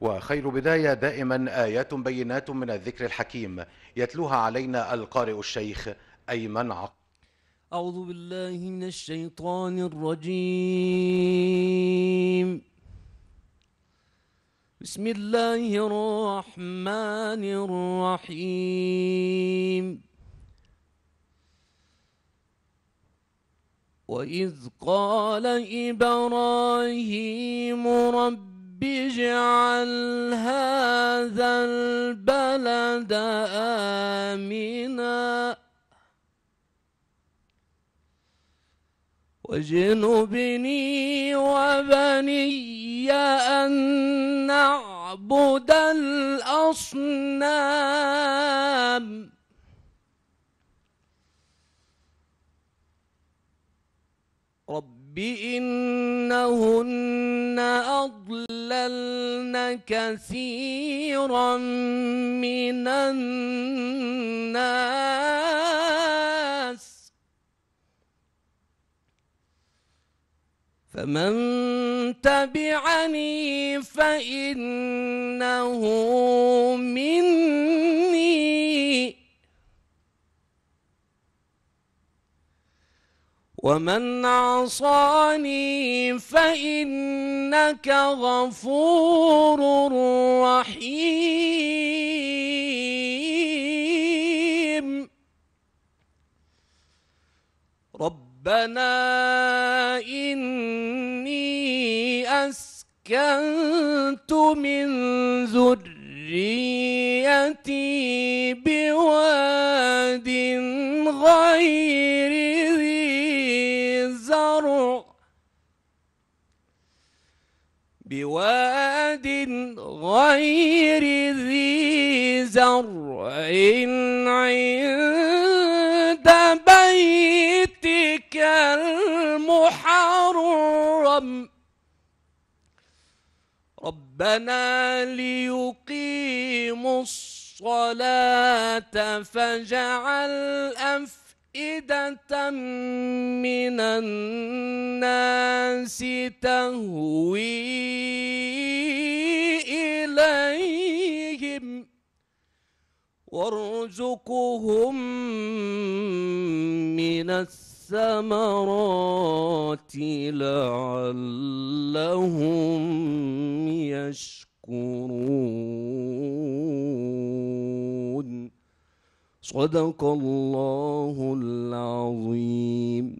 وخير بداية دائما آيات بينات من الذكر الحكيم يتلوها علينا القارئ الشيخ أيمن عق أعوذ بالله من الشيطان الرجيم بسم الله الرحمن الرحيم وإذ قال إبراهيم رب اجعل هذا البلد آمنا واجنبني وبني أن نعبد الأصنام رب إنهن أضللن كثيرا من الناس فمن تبعني فإنه من ومن عصاني فإنك غفور رحيم ربنا إني أسكنت من ذريتي بغير بواد غير ذي زرع عند بيتك المحرم ربنا ليقيموا الصلاة فاجعل أفئدة أفئدة من الناس تهوي إليهم وارزقهم من الثمرات لعلهم يشكرون صدق الله العظيم